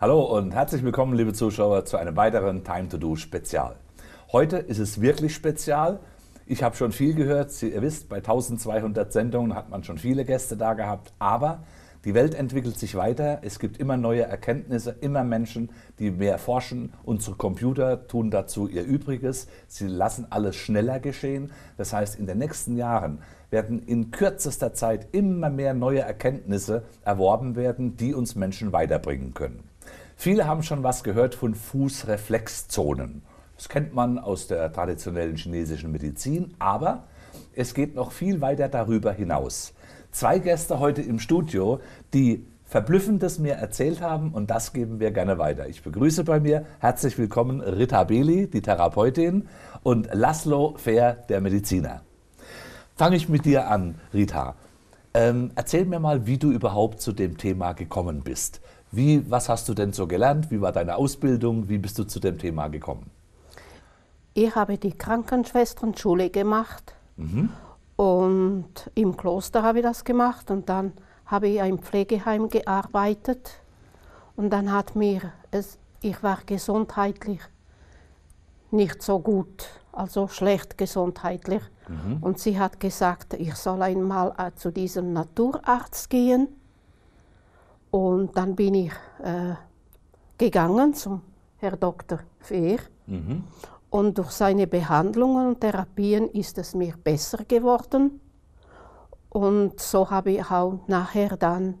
Hallo und herzlich willkommen, liebe Zuschauer, zu einem weiteren Time to Do Spezial. Heute ist es wirklich spezial. Ich habe schon viel gehört. Sie, ihr wisst, bei 1200 Sendungen hat man schon viele Gäste da gehabt. Aber die Welt entwickelt sich weiter. Es gibt immer neue Erkenntnisse, immer Menschen, die mehr forschen. Unsere Computer tun dazu ihr Übriges. Sie lassen alles schneller geschehen. Das heißt, in den nächsten Jahren werden in kürzester Zeit immer mehr neue Erkenntnisse erworben werden, die uns Menschen weiterbringen können. Viele haben schon was gehört von Fußreflexzonen. Das kennt man aus der traditionellen chinesischen Medizin, aber es geht noch viel weiter darüber hinaus. Zwei Gäste heute im Studio, die Verblüffendes mir erzählt haben und das geben wir gerne weiter. Ich begrüße bei mir herzlich willkommen Rita Beli, die Therapeutin, und Laszlo Fair, der Mediziner. Fange ich mit dir an, Rita. Ähm, erzähl mir mal, wie du überhaupt zu dem Thema gekommen bist. Wie, was hast du denn so gelernt? Wie war deine Ausbildung? Wie bist du zu dem Thema gekommen? Ich habe die Krankenschwesternschule gemacht mhm. und im Kloster habe ich das gemacht und dann habe ich im Pflegeheim gearbeitet und dann hat mir es, ich war gesundheitlich nicht so gut, also schlecht gesundheitlich. Mhm. Und sie hat gesagt, ich soll einmal äh, zu diesem Naturarzt gehen und dann bin ich äh, gegangen zum Herr Dr. Fehr. Mhm. Und durch seine Behandlungen und Therapien ist es mir besser geworden. Und so habe ich auch nachher dann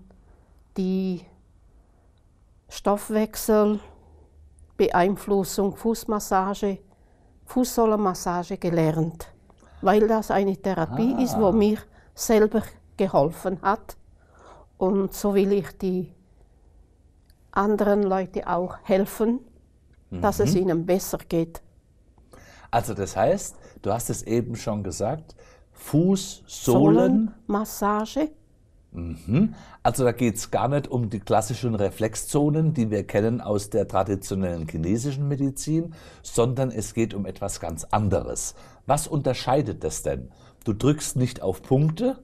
die Stoffwechselbeeinflussung, Fußmassage, Fußsohlenmassage gelernt, weil das eine Therapie ah. ist, wo ah. mir selber geholfen hat und so will ich die anderen Leute auch helfen, mhm. dass es mhm. ihnen besser geht. Also das heißt, du hast es eben schon gesagt, Fußsohlenmassage. Mhm. Also da geht es gar nicht um die klassischen Reflexzonen, die wir kennen aus der traditionellen chinesischen Medizin, sondern es geht um etwas ganz anderes. Was unterscheidet das denn? Du drückst nicht auf Punkte,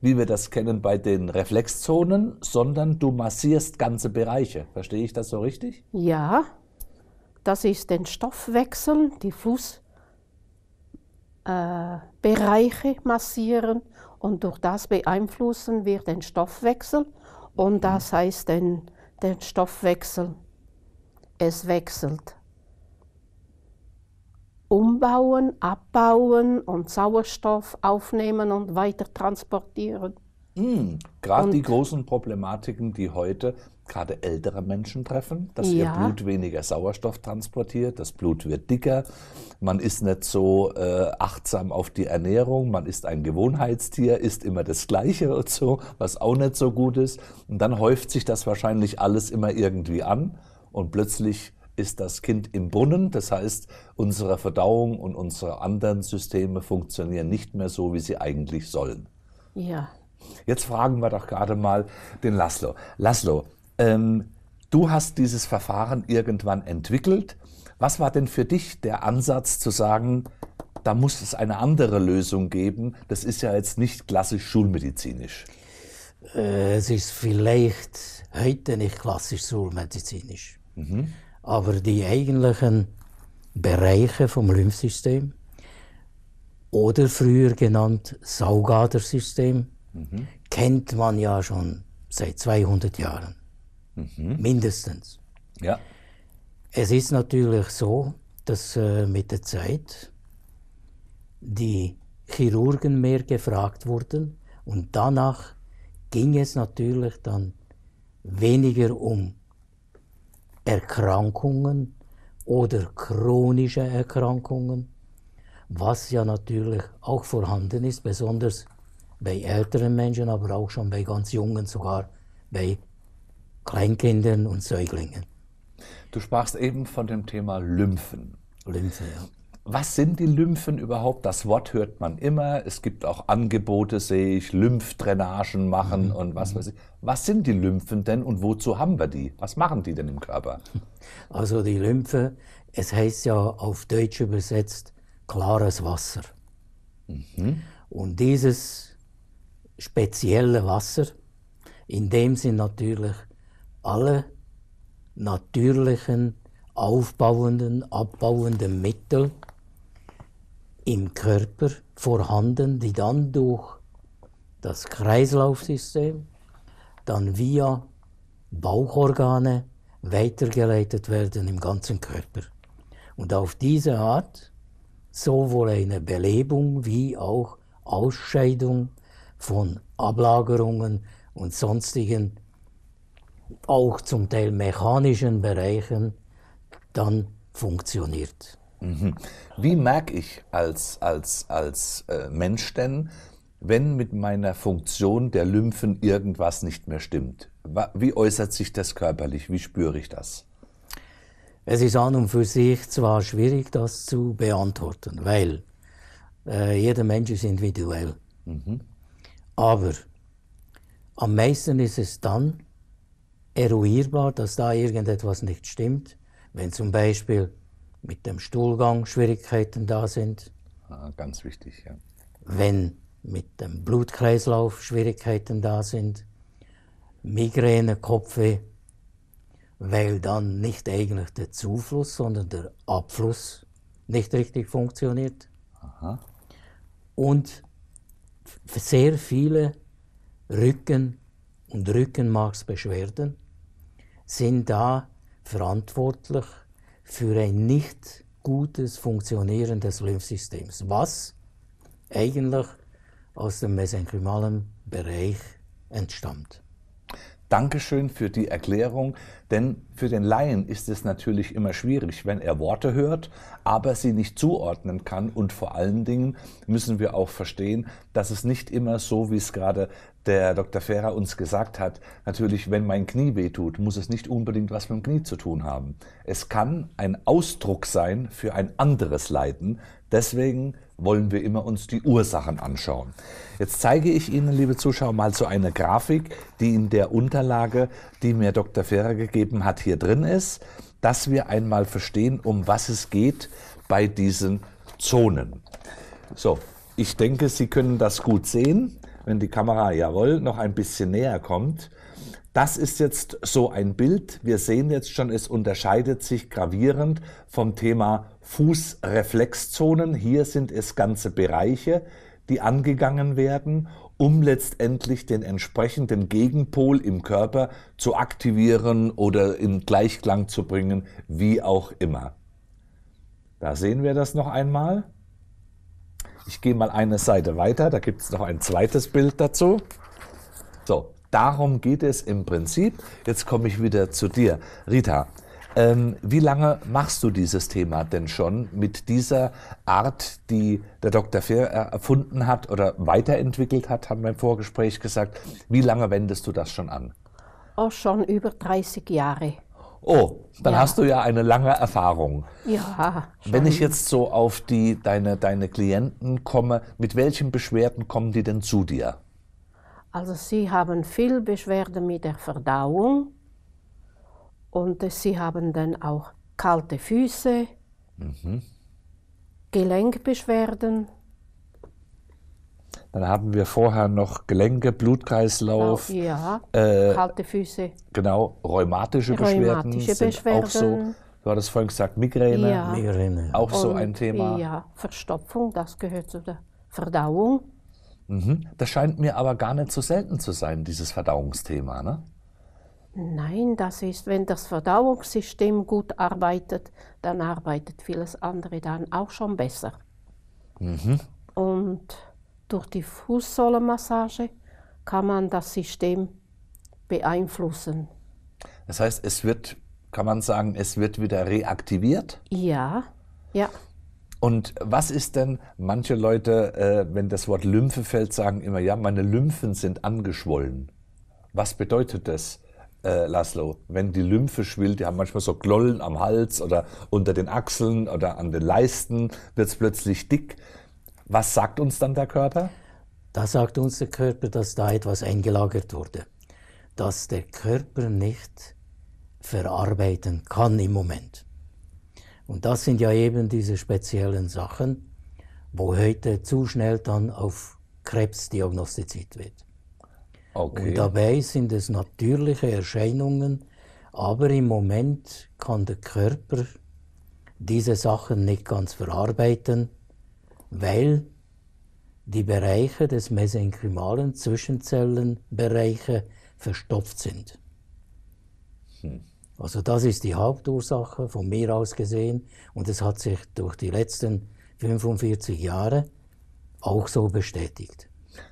wie wir das kennen bei den Reflexzonen, sondern du massierst ganze Bereiche. Verstehe ich das so richtig? Ja, das ist den Stoffwechsel, die Fußbereiche äh, massieren und durch das beeinflussen wir den Stoffwechsel und das mhm. heißt den, den Stoffwechsel, es wechselt umbauen, abbauen und Sauerstoff aufnehmen und weiter transportieren. Mhm. Gerade die großen Problematiken, die heute gerade ältere Menschen treffen, dass ja. ihr Blut weniger Sauerstoff transportiert, das Blut wird dicker, man ist nicht so äh, achtsam auf die Ernährung, man ist ein Gewohnheitstier, isst immer das Gleiche und so, was auch nicht so gut ist. Und dann häuft sich das wahrscheinlich alles immer irgendwie an und plötzlich ist das Kind im Brunnen. Das heißt, unsere Verdauung und unsere anderen Systeme funktionieren nicht mehr so, wie sie eigentlich sollen. Ja. Jetzt fragen wir doch gerade mal den Laszlo. Laszlo, ähm, du hast dieses Verfahren irgendwann entwickelt. Was war denn für dich der Ansatz zu sagen, da muss es eine andere Lösung geben? Das ist ja jetzt nicht klassisch schulmedizinisch. Äh, es ist vielleicht heute nicht klassisch schulmedizinisch. Mhm. Aber die eigentlichen Bereiche vom Lymphsystem oder früher genannt Saugadersystem mhm. kennt man ja schon seit 200 Jahren. Mhm. Mindestens. Ja. Es ist natürlich so, dass äh, mit der Zeit die Chirurgen mehr gefragt wurden und danach ging es natürlich dann weniger um Erkrankungen oder chronische Erkrankungen, was ja natürlich auch vorhanden ist, besonders bei älteren Menschen, aber auch schon bei ganz jungen, sogar bei Kleinkindern und Säuglingen. Du sprachst eben von dem Thema Lymphen. Lymphen, ja. Was sind die Lymphen überhaupt? Das Wort hört man immer. Es gibt auch Angebote, sehe ich, Lymphdrainagen machen mhm. und was mhm. weiß ich. Was sind die Lymphen denn und wozu haben wir die? Was machen die denn im Körper? Also die Lymphe, es heißt ja auf Deutsch übersetzt klares Wasser. Mhm. Und dieses spezielle Wasser, in dem sind natürlich alle natürlichen, aufbauenden, abbauenden Mittel, im Körper vorhanden, die dann durch das Kreislaufsystem, dann via Bauchorgane weitergeleitet werden im ganzen Körper. Und auf diese Art sowohl eine Belebung wie auch Ausscheidung von Ablagerungen und sonstigen, auch zum Teil mechanischen Bereichen dann funktioniert. Mhm. Wie merke ich als, als, als äh, Mensch denn, wenn mit meiner Funktion der Lymphen irgendwas nicht mehr stimmt? Wie äußert sich das körperlich? Wie spüre ich das? Es ist an und für sich zwar schwierig, das zu beantworten, weil äh, jeder Mensch ist individuell. Mhm. Aber am meisten ist es dann eruierbar, dass da irgendetwas nicht stimmt, wenn zum Beispiel mit dem Stuhlgang Schwierigkeiten da sind. Ah, ganz wichtig, ja. Wenn mit dem Blutkreislauf Schwierigkeiten da sind, Migräne, Kopfweh, weil dann nicht eigentlich der Zufluss, sondern der Abfluss nicht richtig funktioniert. Aha. Und sehr viele Rücken- und Rückenmarksbeschwerden sind da verantwortlich für ein nicht gutes Funktionieren des Lymphsystems, was eigentlich aus dem mesenchymalen Bereich entstammt. Dankeschön für die Erklärung, denn für den Laien ist es natürlich immer schwierig, wenn er Worte hört, aber sie nicht zuordnen kann und vor allen Dingen müssen wir auch verstehen, dass es nicht immer so, wie es gerade der Dr. Ferrer uns gesagt hat, natürlich, wenn mein Knie wehtut, muss es nicht unbedingt was mit dem Knie zu tun haben. Es kann ein Ausdruck sein für ein anderes Leiden. Deswegen wollen wir immer uns die Ursachen anschauen. Jetzt zeige ich Ihnen, liebe Zuschauer, mal so eine Grafik, die in der Unterlage, die mir Dr. Ferrer gegeben hat, hier drin ist, dass wir einmal verstehen, um was es geht bei diesen Zonen. So, ich denke, Sie können das gut sehen wenn die Kamera, jawohl, noch ein bisschen näher kommt. Das ist jetzt so ein Bild. Wir sehen jetzt schon, es unterscheidet sich gravierend vom Thema Fußreflexzonen. Hier sind es ganze Bereiche, die angegangen werden, um letztendlich den entsprechenden Gegenpol im Körper zu aktivieren oder in Gleichklang zu bringen, wie auch immer. Da sehen wir das noch einmal. Ich gehe mal eine Seite weiter, da gibt es noch ein zweites Bild dazu. So, darum geht es im Prinzip. Jetzt komme ich wieder zu dir, Rita. Ähm, wie lange machst du dieses Thema denn schon mit dieser Art, die der Dr. Fehr erfunden hat oder weiterentwickelt hat, haben wir im Vorgespräch gesagt. Wie lange wendest du das schon an? Auch oh, schon über 30 Jahre. Oh, dann ja. hast du ja eine lange Erfahrung. Ja. Schon. Wenn ich jetzt so auf die, deine, deine Klienten komme, mit welchen Beschwerden kommen die denn zu dir? Also sie haben viel Beschwerden mit der Verdauung und sie haben dann auch kalte Füße, mhm. Gelenkbeschwerden. Dann haben wir vorher noch Gelenke, Blutkreislauf, genau, ja, äh, kalte Füße. Genau, rheumatische, Beschwerden, rheumatische Beschwerden. auch so. Du hattest vorhin gesagt, Migräne. Ja. Migräne. Auch Und so ein Thema. Ja, Verstopfung, das gehört zu der Verdauung. Mhm. Das scheint mir aber gar nicht so selten zu sein, dieses Verdauungsthema, ne? Nein, das ist, wenn das Verdauungssystem gut arbeitet, dann arbeitet vieles andere dann auch schon besser. Mhm. Und durch die Fußsohlenmassage kann man das System beeinflussen. Das heißt, es wird, kann man sagen, es wird wieder reaktiviert? Ja, ja. Und was ist denn, manche Leute, äh, wenn das Wort Lymphe fällt, sagen immer, ja, meine Lymphen sind angeschwollen. Was bedeutet das, äh, Laszlo, wenn die Lymphe schwillt? Die haben manchmal so Glollen am Hals oder unter den Achseln oder an den Leisten, wird es plötzlich dick. Was sagt uns dann der Körper? Da sagt uns der Körper, dass da etwas eingelagert wurde, das der Körper nicht verarbeiten kann im Moment. Und das sind ja eben diese speziellen Sachen, wo heute zu schnell dann auf Krebs diagnostiziert wird. Okay. Und dabei sind es natürliche Erscheinungen, aber im Moment kann der Körper diese Sachen nicht ganz verarbeiten weil die Bereiche des mesenchymalen Zwischenzellenbereiche verstopft sind. Hm. Also das ist die Hauptursache von mir aus gesehen und es hat sich durch die letzten 45 Jahre auch so bestätigt.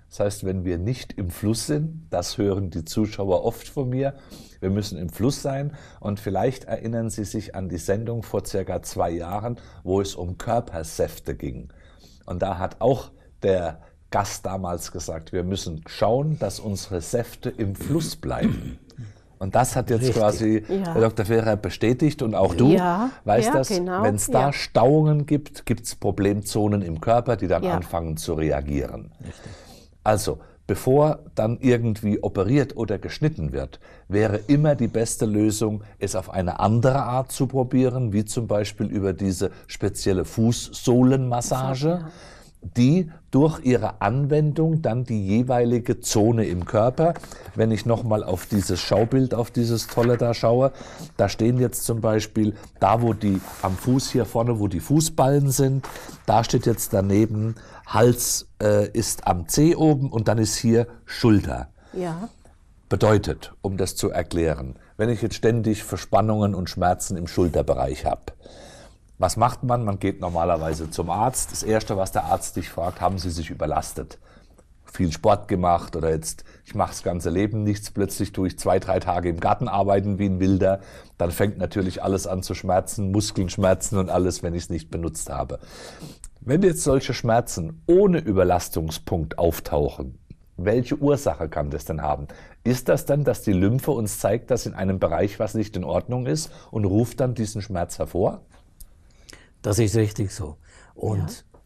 Das heißt, wenn wir nicht im Fluss sind, das hören die Zuschauer oft von mir, wir müssen im Fluss sein und vielleicht erinnern Sie sich an die Sendung vor circa zwei Jahren, wo es um Körpersäfte ging. Und da hat auch der Gast damals gesagt, wir müssen schauen, dass unsere Säfte im Fluss bleiben. Und das hat jetzt Richtig. quasi ja. Herr Dr. Ferrer bestätigt und auch du ja, weißt ja, das, genau. wenn es da Stauungen gibt, gibt es Problemzonen im Körper, die dann anfangen zu reagieren. Richtig. Also Bevor dann irgendwie operiert oder geschnitten wird, wäre immer die beste Lösung, es auf eine andere Art zu probieren, wie zum Beispiel über diese spezielle Fußsohlenmassage die durch ihre Anwendung dann die jeweilige Zone im Körper, wenn ich nochmal auf dieses Schaubild, auf dieses tolle da schaue, da stehen jetzt zum Beispiel da, wo die am Fuß hier vorne, wo die Fußballen sind, da steht jetzt daneben, Hals äh, ist am C oben und dann ist hier Schulter. Ja. Bedeutet, um das zu erklären, wenn ich jetzt ständig Verspannungen und Schmerzen im Schulterbereich habe, was macht man? Man geht normalerweise zum Arzt. Das Erste, was der Arzt dich fragt, haben Sie sich überlastet? Viel Sport gemacht oder jetzt, ich mache das ganze Leben nichts, plötzlich tue ich zwei, drei Tage im Garten arbeiten wie ein Wilder. Dann fängt natürlich alles an zu schmerzen, Muskeln schmerzen und alles, wenn ich es nicht benutzt habe. Wenn jetzt solche Schmerzen ohne Überlastungspunkt auftauchen, welche Ursache kann das denn haben? Ist das dann, dass die Lymphe uns zeigt, dass in einem Bereich was nicht in Ordnung ist und ruft dann diesen Schmerz hervor? Das ist richtig so. Und ja.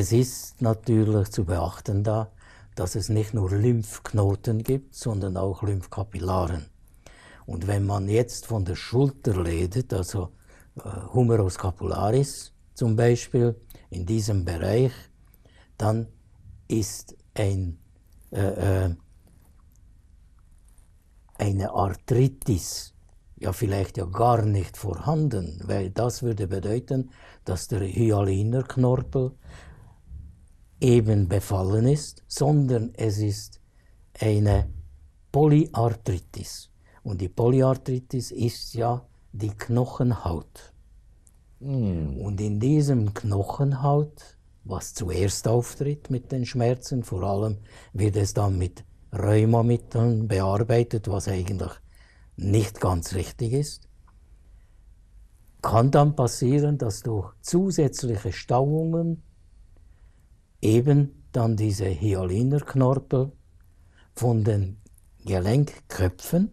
es ist natürlich zu beachten da, dass es nicht nur Lymphknoten gibt, sondern auch Lymphkapillaren. Und wenn man jetzt von der Schulter redet, also äh, Humerus capularis zum Beispiel, in diesem Bereich, dann ist ein, äh, äh, eine Arthritis ja vielleicht ja gar nicht vorhanden, weil das würde bedeuten, dass der Hyalinerknorpel eben befallen ist, sondern es ist eine Polyarthritis. Und die Polyarthritis ist ja die Knochenhaut. Mm. Und in diesem Knochenhaut, was zuerst auftritt mit den Schmerzen, vor allem wird es dann mit Rheumamitteln bearbeitet, was eigentlich nicht ganz richtig ist kann dann passieren, dass durch zusätzliche Stauungen eben dann diese Hyalinerknorpel von den Gelenkköpfen,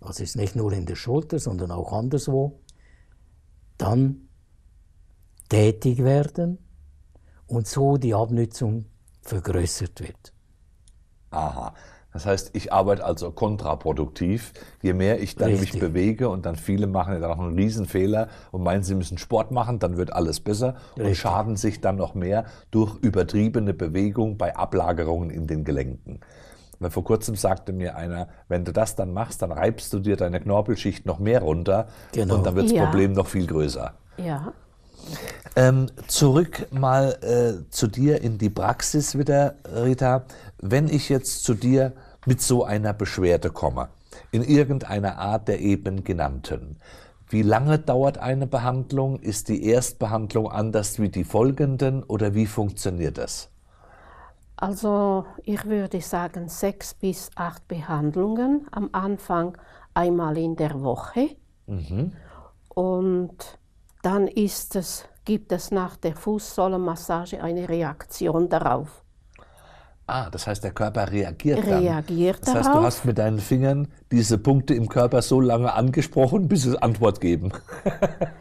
das ist nicht nur in der Schulter, sondern auch anderswo, dann tätig werden und so die Abnützung vergrößert wird. Aha. Das heißt, ich arbeite also kontraproduktiv. Je mehr ich dann Richtig. mich bewege und dann viele machen ja dann auch einen Riesenfehler und meinen, sie müssen Sport machen, dann wird alles besser Richtig. und schaden sich dann noch mehr durch übertriebene Bewegung bei Ablagerungen in den Gelenken. Weil vor kurzem sagte mir einer, wenn du das dann machst, dann reibst du dir deine Knorpelschicht noch mehr runter genau. und dann wird das ja. Problem noch viel größer. Ja. Ähm, zurück mal äh, zu dir in die Praxis wieder, Rita. Wenn ich jetzt zu dir mit so einer Beschwerde komme, in irgendeiner Art der eben genannten, wie lange dauert eine Behandlung? Ist die Erstbehandlung anders wie die folgenden oder wie funktioniert das? Also ich würde sagen sechs bis acht Behandlungen am Anfang einmal in der Woche mhm. und dann ist es gibt es nach der Fußsohlenmassage eine Reaktion darauf. Ah, das heißt, der Körper reagiert dann. Reagiert das heißt, du hast mit deinen Fingern diese Punkte im Körper so lange angesprochen, bis sie Antwort geben.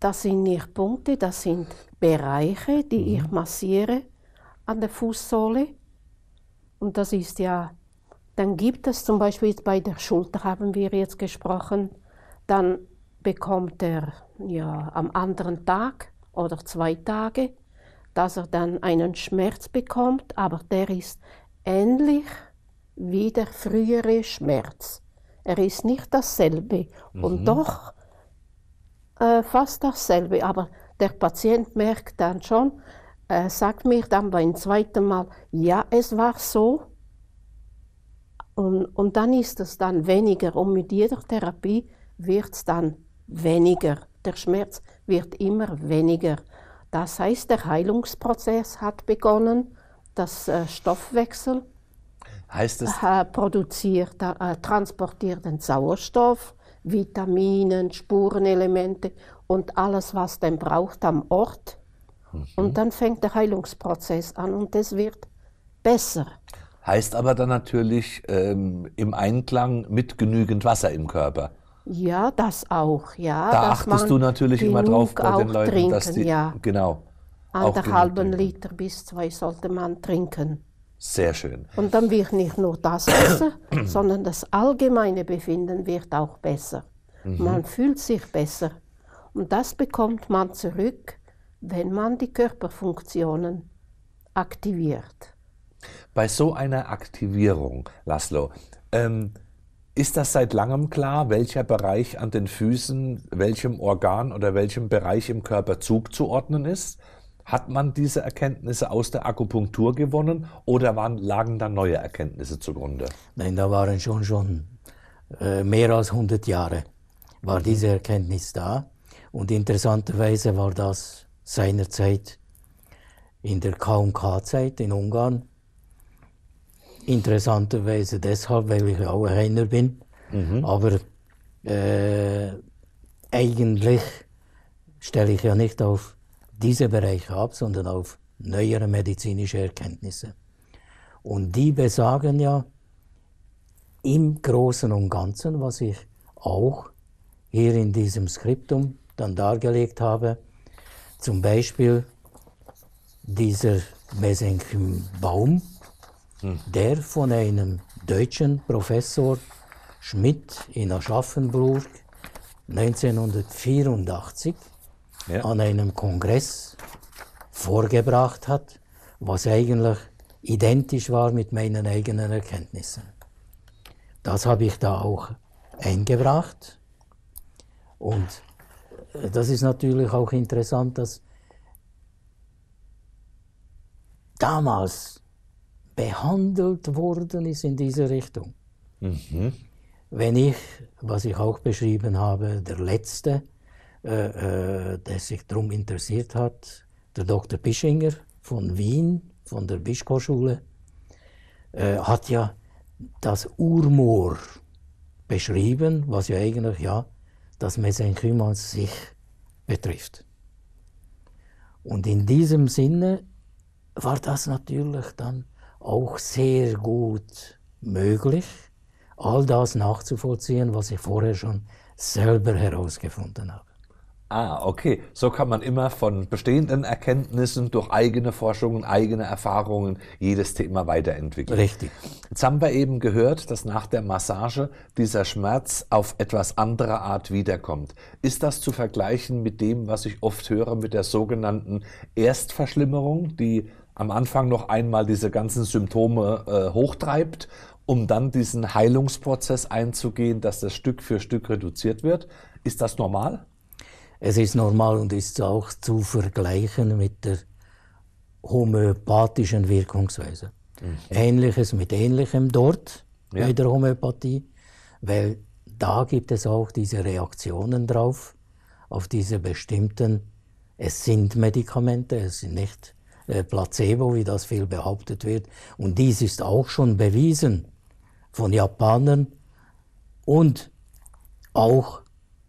das sind nicht Punkte, das sind Bereiche, die mhm. ich massiere an der Fußsohle. Und das ist ja, dann gibt es zum Beispiel bei der Schulter haben wir jetzt gesprochen, dann bekommt er ja, am anderen Tag oder zwei Tage, dass er dann einen Schmerz bekommt, aber der ist ähnlich wie der frühere Schmerz. Er ist nicht dasselbe mhm. und doch äh, fast dasselbe, aber der Patient merkt dann schon, äh, sagt mir dann beim zweiten Mal, ja, es war so. Und, und dann ist es dann weniger und mit jeder Therapie wird es dann weniger, der Schmerz wird immer weniger. Das heißt, der Heilungsprozess hat begonnen, das äh, Stoffwechsel heißt es? Äh, produziert, äh, transportiert den Sauerstoff, Vitaminen, Spurenelemente und alles, was den braucht am Ort. Mhm. Und dann fängt der Heilungsprozess an und es wird besser. Heißt aber dann natürlich ähm, im Einklang mit genügend Wasser im Körper. Ja, das auch, ja. Da achtest du natürlich immer drauf bei den Leuten, trinken, dass die ja. genau anderthalben Liter bis zwei sollte man trinken. Sehr schön. Und dann wird nicht nur das besser, sondern das allgemeine Befinden wird auch besser. Mhm. Man fühlt sich besser. Und das bekommt man zurück, wenn man die Körperfunktionen aktiviert. Bei so einer Aktivierung, Laszlo, ähm, ist das seit langem klar, welcher Bereich an den Füßen welchem Organ oder welchem Bereich im Körper zuzuordnen ist? Hat man diese Erkenntnisse aus der Akupunktur gewonnen oder waren, lagen da neue Erkenntnisse zugrunde? Nein, da waren schon schon äh, mehr als 100 Jahre war diese Erkenntnis da. Und interessanterweise war das seinerzeit in der K&K-Zeit in Ungarn Interessanterweise deshalb, weil ich auch einer bin. Mhm. Aber äh, eigentlich stelle ich ja nicht auf diese Bereiche ab, sondern auf neuere medizinische Erkenntnisse. Und die besagen ja im Großen und Ganzen, was ich auch hier in diesem Skriptum dann dargelegt habe, zum Beispiel dieser baum Mhm. der von einem deutschen Professor Schmidt in Aschaffenburg 1984 ja. an einem Kongress vorgebracht hat, was eigentlich identisch war mit meinen eigenen Erkenntnissen. Das habe ich da auch eingebracht. Und äh, das ist natürlich auch interessant, dass damals behandelt worden ist in diese Richtung. Mhm. Wenn ich, was ich auch beschrieben habe, der Letzte, äh, äh, der sich darum interessiert hat, der Dr. Bischinger von Wien, von der Bischko-Schule, äh, hat ja das Urmoor beschrieben, was ja eigentlich ja das Mesenchyma an sich betrifft. Und in diesem Sinne war das natürlich dann auch sehr gut möglich, all das nachzuvollziehen, was ich vorher schon selber herausgefunden habe. Ah, okay. So kann man immer von bestehenden Erkenntnissen durch eigene Forschungen, eigene Erfahrungen jedes Thema weiterentwickeln. Richtig. Jetzt haben wir eben gehört, dass nach der Massage dieser Schmerz auf etwas andere Art wiederkommt. Ist das zu vergleichen mit dem, was ich oft höre mit der sogenannten Erstverschlimmerung, die am Anfang noch einmal diese ganzen Symptome äh, hochtreibt, um dann diesen Heilungsprozess einzugehen, dass das Stück für Stück reduziert wird. Ist das normal? Es ist normal und ist auch zu vergleichen mit der homöopathischen Wirkungsweise. Mhm. Ähnliches mit Ähnlichem dort ja. bei der Homöopathie, weil da gibt es auch diese Reaktionen drauf, auf diese bestimmten, es sind Medikamente, es sind nicht äh, Placebo, wie das viel behauptet wird. Und dies ist auch schon bewiesen von Japanern und auch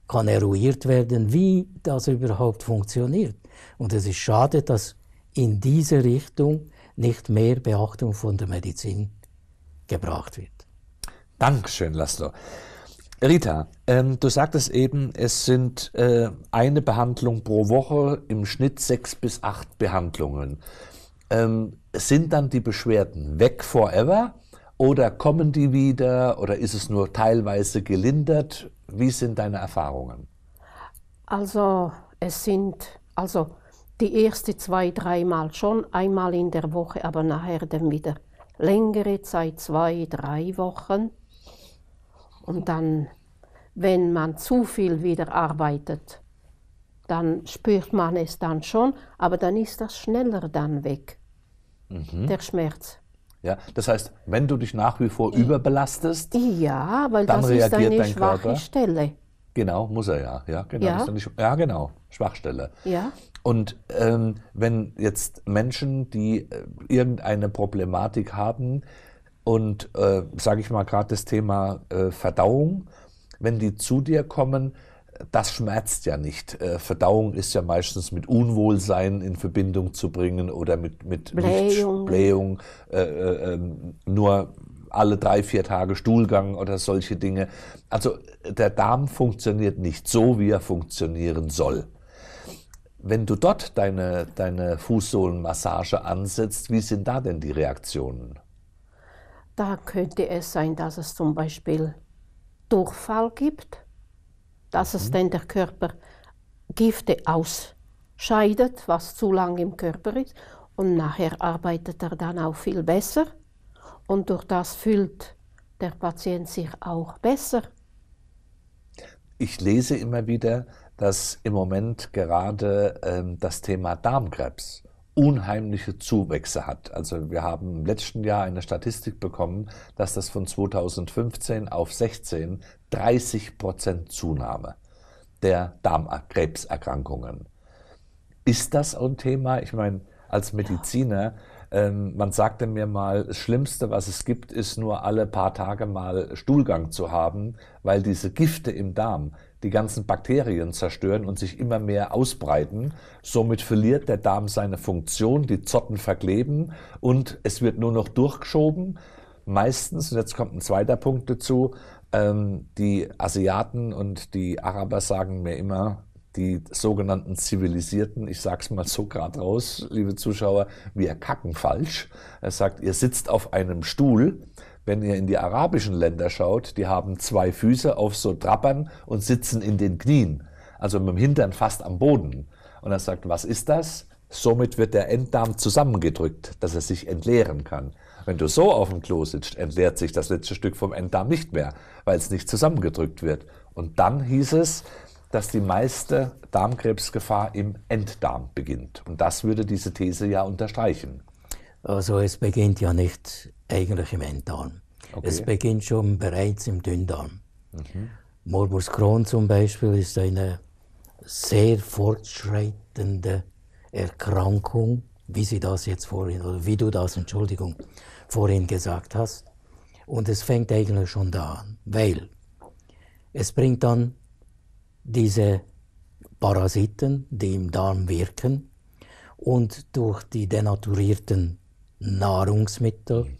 kann eruiert werden, wie das überhaupt funktioniert. Und es ist schade, dass in diese Richtung nicht mehr Beachtung von der Medizin gebracht wird. Dankeschön, Laszlo. Rita, ähm, du sagtest eben, es sind äh, eine Behandlung pro Woche, im Schnitt sechs bis acht Behandlungen. Ähm, sind dann die Beschwerden weg forever oder kommen die wieder oder ist es nur teilweise gelindert? Wie sind deine Erfahrungen? Also es sind, also die erste zwei, dreimal schon, einmal in der Woche, aber nachher dann wieder längere Zeit, zwei, drei Wochen. Und dann, wenn man zu viel wieder arbeitet, dann spürt man es dann schon, aber dann ist das schneller dann weg, mhm. der Schmerz. Ja, das heißt, wenn du dich nach wie vor überbelastest, ja, weil dann das reagiert ist eine dein schwache Körper. Stelle. Genau, muss er ja. Ja, genau. Ja, eine, ja genau. Schwachstelle. Ja. Und ähm, wenn jetzt Menschen, die äh, irgendeine Problematik haben, und äh, sage ich mal gerade das Thema äh, Verdauung, wenn die zu dir kommen, das schmerzt ja nicht. Äh, Verdauung ist ja meistens mit Unwohlsein in Verbindung zu bringen oder mit, mit Blähung, Blähung äh, äh, ähm, nur alle drei, vier Tage Stuhlgang oder solche Dinge. Also der Darm funktioniert nicht so, wie er funktionieren soll. Wenn du dort deine, deine Fußsohlenmassage ansetzt, wie sind da denn die Reaktionen? Da könnte es sein, dass es zum Beispiel Durchfall gibt, dass es mhm. dann der Körper Gifte ausscheidet, was zu lang im Körper ist. Und nachher arbeitet er dann auch viel besser. Und durch das fühlt der Patient sich auch besser. Ich lese immer wieder, dass im Moment gerade ähm, das Thema Darmkrebs unheimliche Zuwächse hat. Also wir haben im letzten Jahr eine Statistik bekommen, dass das von 2015 auf 16 30 Prozent Zunahme der Darmkrebserkrankungen. Ist das ein Thema? Ich meine, als Mediziner, ähm, man sagte mir mal, das Schlimmste, was es gibt, ist nur alle paar Tage mal Stuhlgang zu haben, weil diese Gifte im Darm, die ganzen Bakterien zerstören und sich immer mehr ausbreiten. Somit verliert der Darm seine Funktion, die Zotten verkleben und es wird nur noch durchgeschoben. Meistens, und jetzt kommt ein zweiter Punkt dazu, ähm, die Asiaten und die Araber sagen mir immer, die sogenannten Zivilisierten, ich sag's mal so gerade raus, liebe Zuschauer, wir kacken falsch. Er sagt, ihr sitzt auf einem Stuhl wenn ihr in die arabischen Länder schaut, die haben zwei Füße auf so Trappern und sitzen in den Knien, also mit dem Hintern fast am Boden. Und er sagt, was ist das? Somit wird der Enddarm zusammengedrückt, dass er sich entleeren kann. Wenn du so auf dem Klo sitzt, entleert sich das letzte Stück vom Enddarm nicht mehr, weil es nicht zusammengedrückt wird. Und dann hieß es, dass die meiste Darmkrebsgefahr im Enddarm beginnt. Und das würde diese These ja unterstreichen. Also es beginnt ja nicht eigentlich im Enddarm. Okay. Es beginnt schon bereits im Dünndarm. Mhm. Morbus Crohn zum Beispiel ist eine sehr fortschreitende Erkrankung, wie sie das jetzt vorhin, oder wie du das, Entschuldigung, vorhin gesagt hast. Und es fängt eigentlich schon da an, weil es bringt dann diese Parasiten, die im Darm wirken, und durch die denaturierten Nahrungsmittel, mhm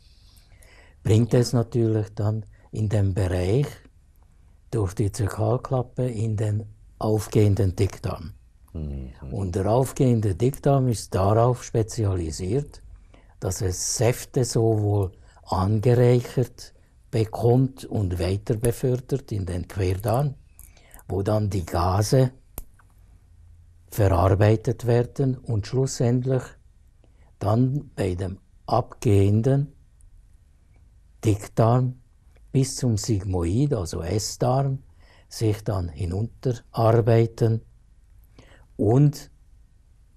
bringt es natürlich dann in den Bereich durch die Zirkalklappe in den aufgehenden Dickdarm. Mhm. Und der aufgehende Dickdarm ist darauf spezialisiert, dass es Säfte sowohl angereichert bekommt und weiter befördert in den Querdarm, wo dann die Gase verarbeitet werden und schlussendlich dann bei dem abgehenden Dickdarm bis zum Sigmoid, also S-Darm, sich dann hinunterarbeiten und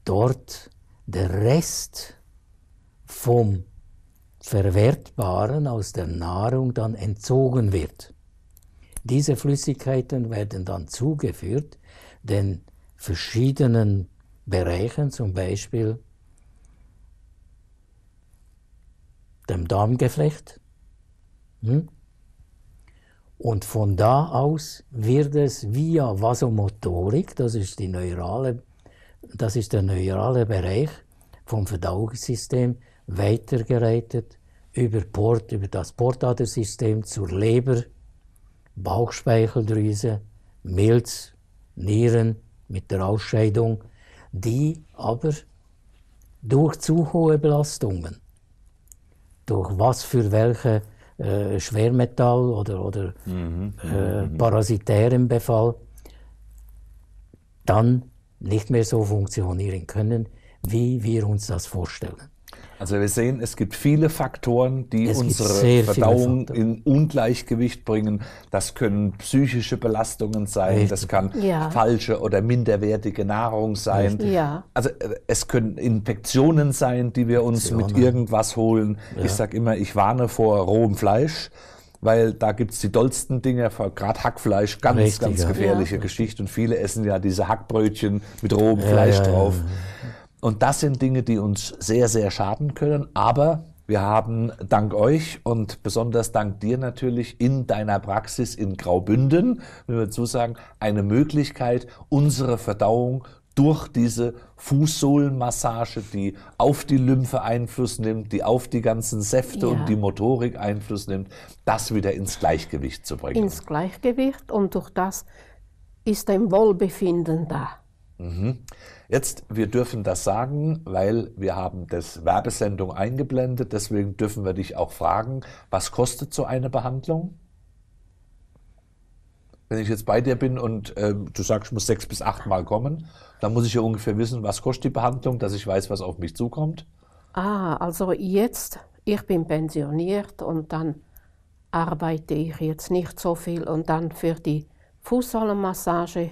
dort der Rest vom Verwertbaren aus der Nahrung dann entzogen wird. Diese Flüssigkeiten werden dann zugeführt den verschiedenen Bereichen, zum Beispiel dem Darmgeflecht, hm? Und von da aus wird es via Vasomotorik, das ist, die neurale, das ist der neurale Bereich vom Verdauungssystem, weitergereitet über Port, über das Portadersystem zur Leber, Bauchspeicheldrüse, Milz, Nieren mit der Ausscheidung, die aber durch zu hohe Belastungen, durch was für welche äh, Schwermetall oder, oder mhm. äh, mhm. mhm. parasitärem Befall dann nicht mehr so funktionieren können, wie wir uns das vorstellen. Also wir sehen, es gibt viele Faktoren, die es unsere Verdauung in Ungleichgewicht bringen. Das können psychische Belastungen sein, Richtig. das kann ja. falsche oder minderwertige Nahrung sein. Ja. Also äh, es können Infektionen sein, die wir uns mit irgendwas holen. Ja. Ich sage immer, ich warne vor rohem Fleisch weil da gibt es die dollsten Dinger, gerade Hackfleisch, ganz, Richtig, ganz gefährliche ja. Geschichte. Und viele essen ja diese Hackbrötchen mit rohem ja, Fleisch ja, drauf. Und das sind Dinge, die uns sehr, sehr schaden können. Aber wir haben dank euch und besonders dank dir natürlich in deiner Praxis in Graubünden, wenn wir dazu sagen, eine Möglichkeit, unsere Verdauung durch diese Fußsohlenmassage, die auf die Lymphe Einfluss nimmt, die auf die ganzen Säfte ja. und die Motorik Einfluss nimmt, das wieder ins Gleichgewicht zu bringen. Ins Gleichgewicht und durch das ist ein Wohlbefinden da. Mhm. Jetzt, wir dürfen das sagen, weil wir haben das Werbesendung eingeblendet. Deswegen dürfen wir dich auch fragen, was kostet so eine Behandlung? Wenn ich jetzt bei dir bin und äh, du sagst, ich muss sechs bis acht Mal kommen, dann muss ich ja ungefähr wissen, was kostet die Behandlung, dass ich weiß, was auf mich zukommt. Ah, also jetzt, ich bin pensioniert und dann arbeite ich jetzt nicht so viel und dann für die Fußsohlenmassage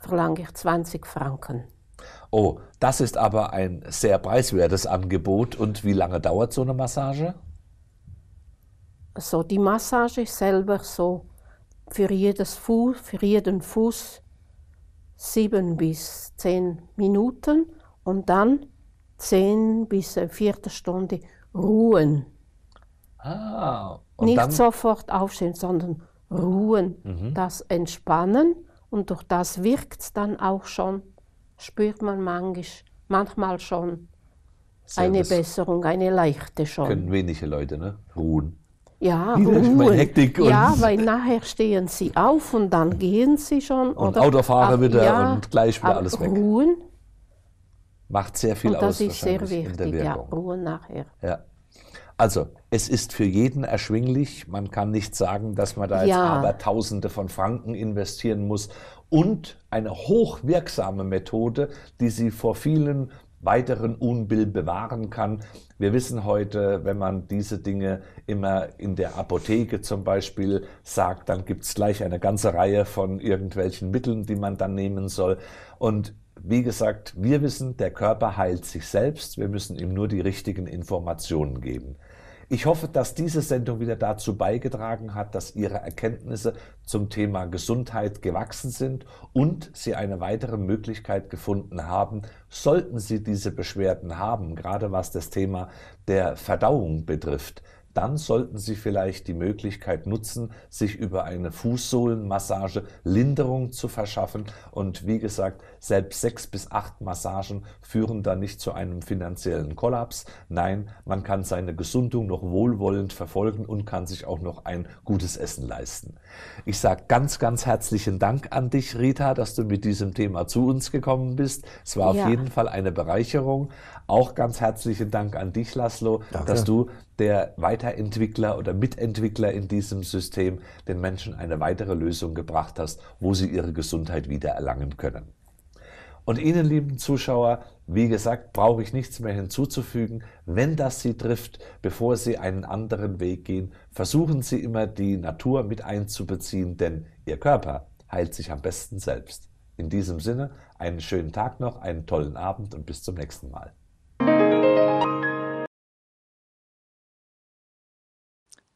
verlange ich 20 Franken oh, das ist aber ein sehr preiswertes Angebot. Und wie lange dauert so eine Massage? So, die Massage selber so für, jedes Fuß, für jeden Fuß sieben bis zehn Minuten und dann zehn bis eine Viertelstunde ruhen. Ah, Nicht sofort aufstehen, sondern ruhen. Mhm. Das Entspannen und durch das wirkt es dann auch schon spürt man manchmal schon eine Besserung, eine leichte schon. Können wenige Leute ne? ruhen. Ja, Ruhe. ja, weil nachher stehen sie auf und dann gehen sie schon. Und Autofahrer wieder ja, und gleich wieder alles weg. Ruhen. Macht sehr viel und das aus. Das ist sehr wichtig, ja, Ruhe nachher. Ja. Also, es ist für jeden erschwinglich. Man kann nicht sagen, dass man da jetzt ja. aber Tausende von Franken investieren muss, und eine hochwirksame Methode, die sie vor vielen weiteren Unbill bewahren kann. Wir wissen heute, wenn man diese Dinge immer in der Apotheke zum Beispiel sagt, dann gibt es gleich eine ganze Reihe von irgendwelchen Mitteln, die man dann nehmen soll. Und wie gesagt, wir wissen, der Körper heilt sich selbst, wir müssen ihm nur die richtigen Informationen geben. Ich hoffe, dass diese Sendung wieder dazu beigetragen hat, dass Ihre Erkenntnisse zum Thema Gesundheit gewachsen sind und Sie eine weitere Möglichkeit gefunden haben, sollten Sie diese Beschwerden haben, gerade was das Thema der Verdauung betrifft, dann sollten Sie vielleicht die Möglichkeit nutzen, sich über eine Fußsohlenmassage Linderung zu verschaffen. Und wie gesagt, selbst sechs bis acht Massagen führen da nicht zu einem finanziellen Kollaps. Nein, man kann seine Gesundung noch wohlwollend verfolgen und kann sich auch noch ein gutes Essen leisten. Ich sage ganz, ganz herzlichen Dank an dich, Rita, dass du mit diesem Thema zu uns gekommen bist. Es war ja. auf jeden Fall eine Bereicherung. Auch ganz herzlichen Dank an dich, Laszlo, Danke. dass du der Weiterentwickler oder Mitentwickler in diesem System den Menschen eine weitere Lösung gebracht hast, wo sie ihre Gesundheit wieder erlangen können. Und Ihnen, lieben Zuschauer, wie gesagt, brauche ich nichts mehr hinzuzufügen. Wenn das Sie trifft, bevor Sie einen anderen Weg gehen, versuchen Sie immer die Natur mit einzubeziehen, denn Ihr Körper heilt sich am besten selbst. In diesem Sinne, einen schönen Tag noch, einen tollen Abend und bis zum nächsten Mal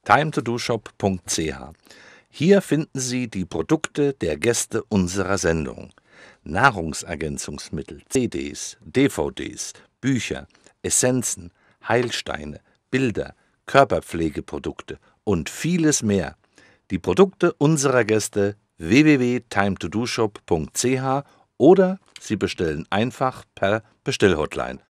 timetodoshop.ch. Hier finden Sie die Produkte der Gäste unserer Sendung. Nahrungsergänzungsmittel, CDs, DVDs, Bücher, Essenzen, Heilsteine, Bilder, Körperpflegeprodukte und vieles mehr. Die Produkte unserer Gäste www.timetodoshop.ch oder Sie bestellen einfach per Bestellhotline